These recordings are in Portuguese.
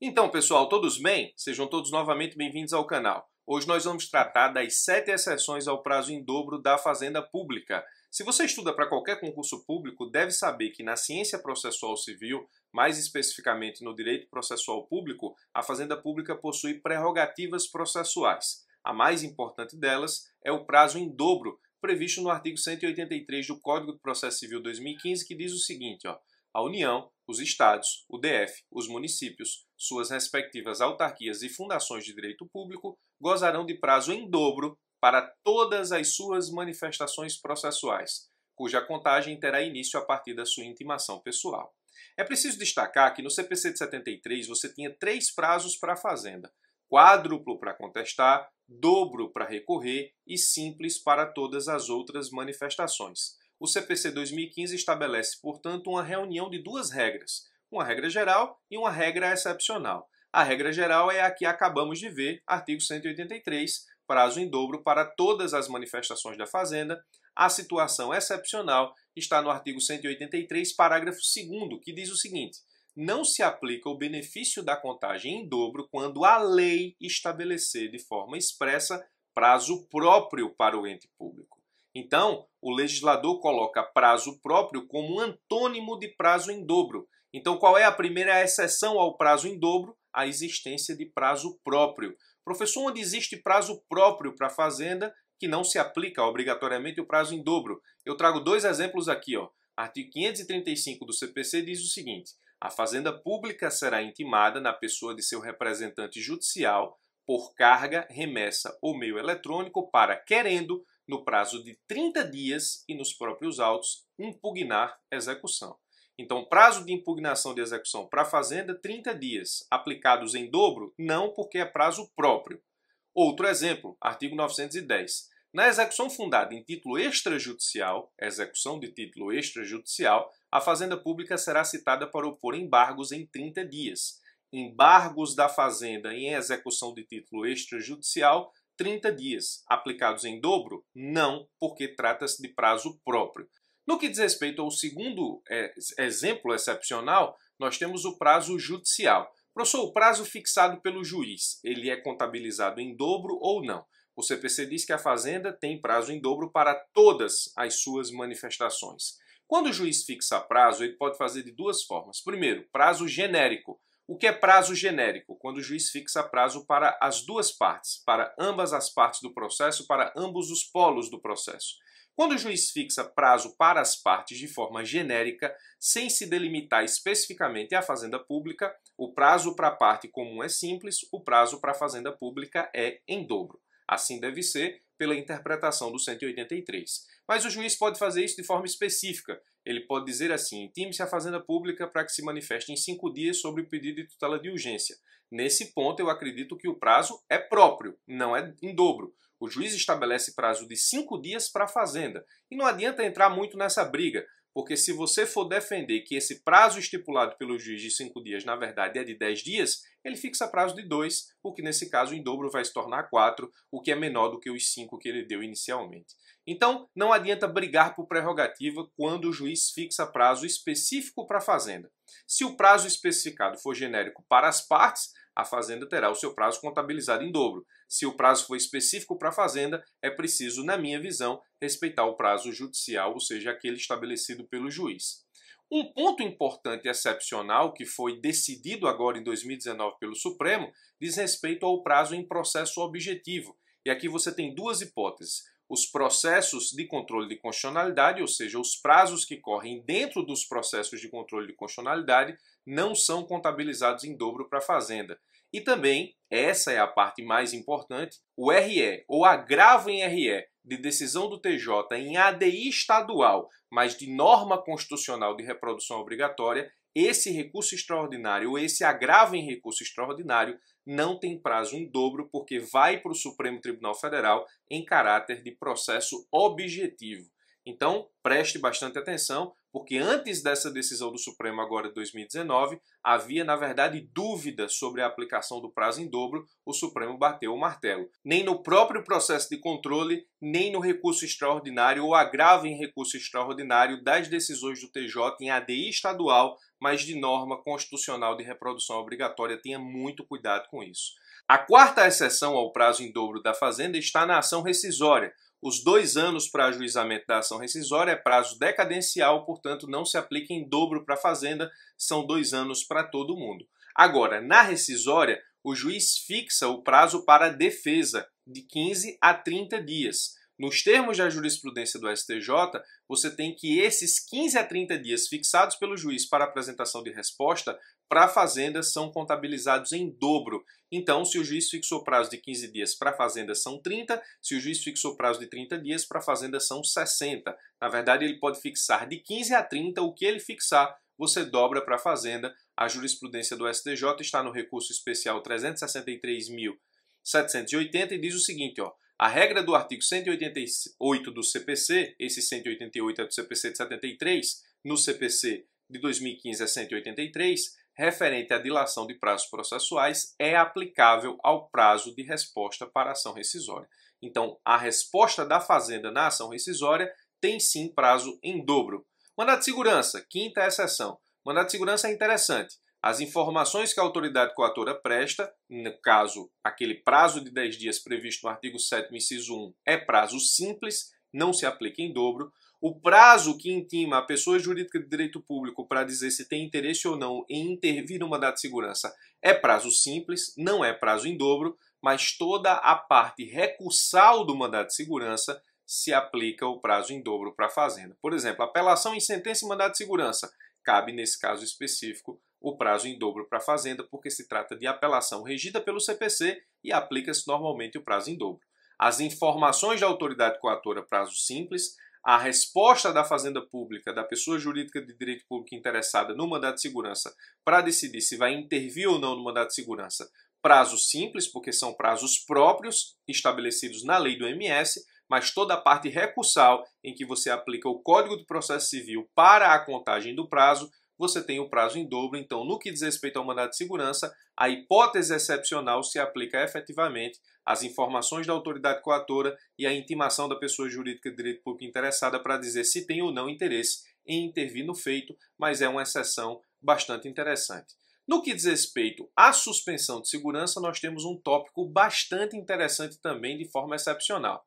Então, pessoal, todos bem? Sejam todos novamente bem-vindos ao canal. Hoje nós vamos tratar das sete exceções ao prazo em dobro da fazenda pública. Se você estuda para qualquer concurso público, deve saber que na ciência processual civil, mais especificamente no direito processual público, a fazenda pública possui prerrogativas processuais. A mais importante delas é o prazo em dobro, previsto no artigo 183 do Código de Processo Civil 2015, que diz o seguinte: ó, a União, os Estados, o DF, os municípios, suas respectivas autarquias e fundações de direito público gozarão de prazo em dobro para todas as suas manifestações processuais, cuja contagem terá início a partir da sua intimação pessoal. É preciso destacar que no CPC de 73 você tinha três prazos para a Fazenda: quádruplo para contestar, dobro para recorrer e simples para todas as outras manifestações. O CPC 2015 estabelece, portanto, uma reunião de duas regras uma regra geral e uma regra excepcional. A regra geral é a que acabamos de ver, artigo 183, prazo em dobro para todas as manifestações da Fazenda. A situação excepcional está no artigo 183, parágrafo 2, que diz o seguinte: não se aplica o benefício da contagem em dobro quando a lei estabelecer de forma expressa prazo próprio para o ente público. Então, o legislador coloca prazo próprio como um antônimo de prazo em dobro. Então, qual é a primeira exceção ao prazo em dobro? A existência de prazo próprio. Professor, onde existe prazo próprio para a fazenda, que não se aplica obrigatoriamente o prazo em dobro. Eu trago dois exemplos aqui. Ó. Artigo 535 do CPC diz o seguinte: a fazenda pública será intimada na pessoa de seu representante judicial por carga, remessa ou meio eletrônico para, querendo, no prazo de 30 dias e nos próprios autos, impugnar execução. Então, prazo de impugnação de execução para a Fazenda, 30 dias. Aplicados em dobro? Não, porque é prazo próprio. Outro exemplo, artigo 910. Na execução fundada em título extrajudicial, execução de título extrajudicial, a Fazenda Pública será citada para opor embargos em 30 dias. Embargos da Fazenda em execução de título extrajudicial 30 dias. Aplicados em dobro? Não, porque trata-se de prazo próprio. No que diz respeito ao segundo é, exemplo excepcional, nós temos o prazo judicial. Professor, o prazo fixado pelo juiz, ele é contabilizado em dobro ou não? O CPC diz que a Fazenda tem prazo em dobro para todas as suas manifestações. Quando o juiz fixa prazo, ele pode fazer de duas formas. Primeiro, prazo genérico. O que é prazo genérico? Quando o juiz fixa prazo para as duas partes, para ambas as partes do processo, para ambos os polos do processo. Quando o juiz fixa prazo para as partes de forma genérica, sem se delimitar especificamente à fazenda pública, o prazo para a parte comum é simples, o prazo para a fazenda pública é em dobro. Assim deve ser pela interpretação do 183. Mas o juiz pode fazer isso de forma específica, ele pode dizer assim: intime-se a Fazenda Pública para que se manifeste em cinco dias sobre o pedido de tutela de urgência. Nesse ponto, eu acredito que o prazo é próprio, não é em dobro. O juiz estabelece prazo de cinco dias para a Fazenda. E não adianta entrar muito nessa briga, porque se você for defender que esse prazo estipulado pelo juiz de cinco dias, na verdade, é de dez dias, ele fixa prazo de dois, o que nesse caso em dobro vai se tornar quatro, o que é menor do que os cinco que ele deu inicialmente. Então, não adianta brigar por prerrogativa quando o juiz fixa prazo específico para a Fazenda. Se o prazo especificado for genérico para as partes, a Fazenda terá o seu prazo contabilizado em dobro. Se o prazo for específico para a Fazenda, é preciso, na minha visão, respeitar o prazo judicial, ou seja, aquele estabelecido pelo juiz. Um ponto importante e excepcional que foi decidido agora em 2019 pelo Supremo diz respeito ao prazo em processo objetivo. E aqui você tem duas hipóteses os processos de controle de constitucionalidade, ou seja, os prazos que correm dentro dos processos de controle de constitucionalidade, não são contabilizados em dobro para a Fazenda. E também, essa é a parte mais importante, o RE, ou agravo em RE, de decisão do TJ em ADI estadual, mas de norma constitucional de reprodução obrigatória, esse recurso extraordinário ou esse agravo em recurso extraordinário não tem prazo um dobro, porque vai para o Supremo Tribunal Federal em caráter de processo objetivo. Então, preste bastante atenção, porque antes dessa decisão do Supremo, agora de 2019, havia, na verdade, dúvida sobre a aplicação do prazo em dobro, o Supremo bateu o martelo. Nem no próprio processo de controle, nem no recurso extraordinário ou agravo em recurso extraordinário das decisões do TJ em ADI estadual mas de norma constitucional de reprodução obrigatória. Tenha muito cuidado com isso. A quarta exceção ao prazo em dobro da Fazenda está na ação rescisória. Os dois anos para ajuizamento da ação rescisória é prazo decadencial, portanto, não se aplica em dobro para a Fazenda, são dois anos para todo mundo. Agora, na rescisória, o juiz fixa o prazo para a defesa de 15 a 30 dias. Nos termos da jurisprudência do STJ, você tem que esses 15 a 30 dias fixados pelo juiz para apresentação de resposta para a Fazenda são contabilizados em dobro. Então, se o juiz fixou prazo de 15 dias para a Fazenda são 30, se o juiz fixou prazo de 30 dias para a Fazenda são 60. Na verdade, ele pode fixar de 15 a 30 o que ele fixar, você dobra para a Fazenda. A jurisprudência do STJ está no recurso especial 363.780 e diz o seguinte, ó: a regra do artigo 188 do CPC, esse 188 é do CPC de 73, no CPC de 2015 é 183, referente à dilação de prazos processuais, é aplicável ao prazo de resposta para ação rescisória. Então, a resposta da Fazenda na ação rescisória tem sim prazo em dobro. Mandado de segurança, quinta exceção. Mandado de segurança é interessante. As informações que a autoridade coatora presta, no caso, aquele prazo de 10 dias previsto no artigo 7, inciso 1, é prazo simples, não se aplica em dobro. O prazo que intima a pessoa jurídica de direito público para dizer se tem interesse ou não em intervir no data de segurança é prazo simples, não é prazo em dobro, mas toda a parte recursal do mandado de segurança se aplica o prazo em dobro para a Fazenda. Por exemplo, apelação em sentença e mandado de segurança. Cabe, nesse caso específico, o prazo em dobro para a Fazenda, porque se trata de apelação regida pelo CPC e aplica-se normalmente o prazo em dobro. As informações da autoridade coatora, prazo simples, a resposta da Fazenda Pública, da pessoa jurídica de direito público interessada no mandato de segurança, para decidir se vai intervir ou não no mandato de segurança, prazo simples, porque são prazos próprios estabelecidos na lei do MS, mas toda a parte recursal, em que você aplica o Código de Processo Civil para a contagem do prazo, você tem o prazo em dobro. Então, no que diz respeito ao mandato de segurança, a hipótese excepcional se aplica efetivamente às informações da autoridade coatora e à intimação da pessoa jurídica de direito público interessada para dizer se tem ou não interesse em intervir no feito, mas é uma exceção bastante interessante. No que diz respeito à suspensão de segurança, nós temos um tópico bastante interessante também de forma excepcional.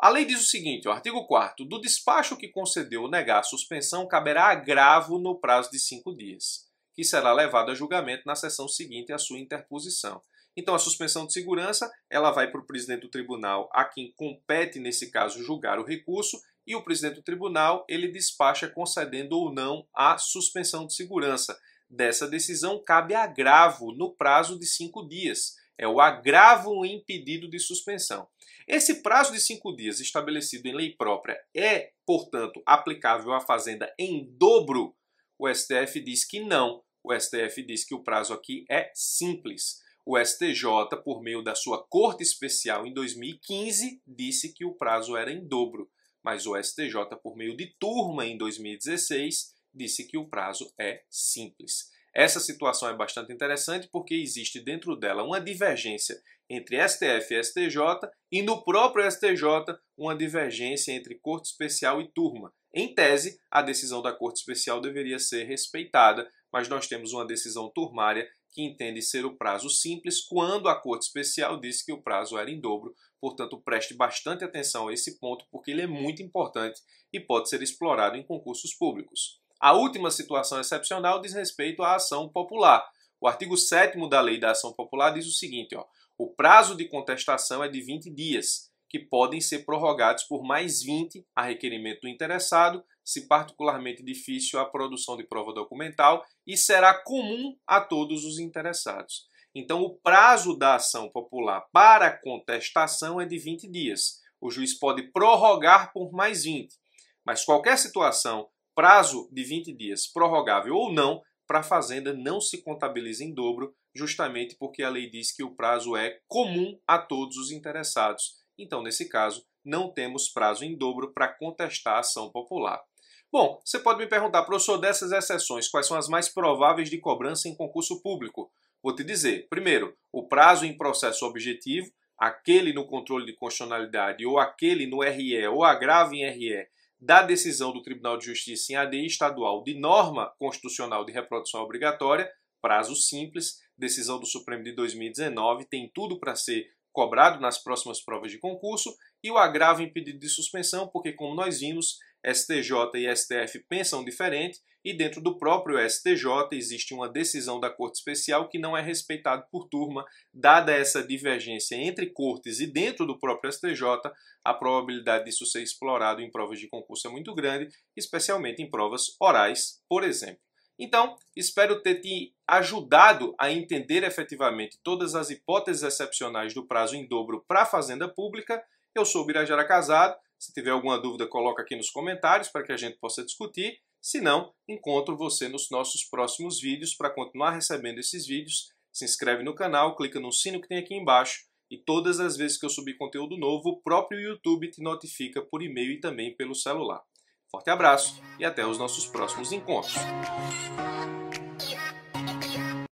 A lei diz o seguinte, o artigo 4 do despacho que concedeu ou negar a suspensão caberá agravo no prazo de cinco dias, que será levado a julgamento na sessão seguinte à sua interposição. Então, a suspensão de segurança ela vai para o presidente do tribunal, a quem compete, nesse caso, julgar o recurso, e o presidente do tribunal ele despacha concedendo ou não a suspensão de segurança. Dessa decisão cabe agravo no prazo de cinco dias é o agravo impedido de suspensão. Esse prazo de cinco dias estabelecido em lei própria é, portanto, aplicável à fazenda em dobro? O STF diz que não. O STF diz que o prazo aqui é simples. O STJ, por meio da sua Corte Especial em 2015, disse que o prazo era em dobro, mas o STJ, por meio de turma em 2016, disse que o prazo é simples. Essa situação é bastante interessante porque existe dentro dela uma divergência entre STF e STJ e no próprio STJ uma divergência entre Corte Especial e Turma. Em tese, a decisão da Corte Especial deveria ser respeitada, mas nós temos uma decisão turmária que entende ser o prazo simples, quando a Corte Especial disse que o prazo era em dobro. Portanto, preste bastante atenção a esse ponto, porque ele é muito importante e pode ser explorado em concursos públicos. A última situação excepcional diz respeito à ação popular. O artigo 7 da Lei da Ação Popular diz o seguinte: ó, o prazo de contestação é de 20 dias, que podem ser prorrogados por mais 20 a requerimento do interessado, se particularmente difícil a produção de prova documental e será comum a todos os interessados. Então, o prazo da ação popular para contestação é de 20 dias. O juiz pode prorrogar por mais 20. Mas qualquer situação prazo de 20 dias, prorrogável ou não, para a Fazenda não se contabiliza em dobro, justamente porque a lei diz que o prazo é comum a todos os interessados. Então, nesse caso, não temos prazo em dobro para contestar a ação popular. Bom, você pode me perguntar, professor, dessas exceções, quais são as mais prováveis de cobrança em concurso público? Vou te dizer. Primeiro, o prazo em processo objetivo, aquele no controle de constitucionalidade ou aquele no RE ou agravo em RE da decisão do Tribunal de Justiça em ADI estadual de norma constitucional de reprodução obrigatória, prazo simples, decisão do Supremo de 2019, tem tudo para ser cobrado nas próximas provas de concurso, e o agravo em pedido de suspensão, porque, como nós vimos, STJ e STF pensam diferente e dentro do próprio STJ existe uma decisão da Corte Especial que não é respeitada por turma, dada essa divergência entre cortes e dentro do próprio STJ, a probabilidade disso ser explorado em provas de concurso é muito grande, especialmente em provas orais, por exemplo. Então, espero ter te ajudado a entender efetivamente todas as hipóteses excepcionais do prazo em dobro para a Fazenda Pública. Eu sou o Birajara Casado se tiver alguma dúvida, coloca aqui nos comentários para que a gente possa discutir. Se não, encontro você nos nossos próximos vídeos. Para continuar recebendo esses vídeos, se inscreve no canal, clica no sino que tem aqui embaixo e todas as vezes que eu subir conteúdo novo, o próprio YouTube te notifica por e-mail e também pelo celular. Forte abraço e até os nossos próximos encontros.